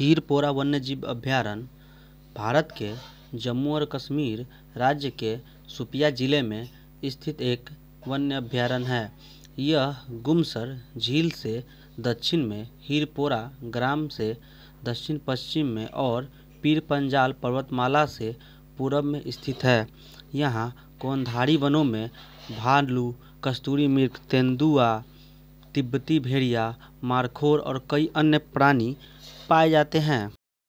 वन्य वन्यजीव अभ्यारण्य भारत के जम्मू और कश्मीर राज्य के शोपियां ज़िले में स्थित एक वन्य अभ्यारण्य है यह गुमसर झील से दक्षिण में हीरपोरा ग्राम से दक्षिण पश्चिम में और पीर पंजाल पर्वतमाला से पूर्व में स्थित है यहाँ कोंधारी वनों में भालू कस्तूरी मृग तेंदुआ तिब्बती भेड़िया मारखोर और कई अन्य प्राणी पाए जाते हैं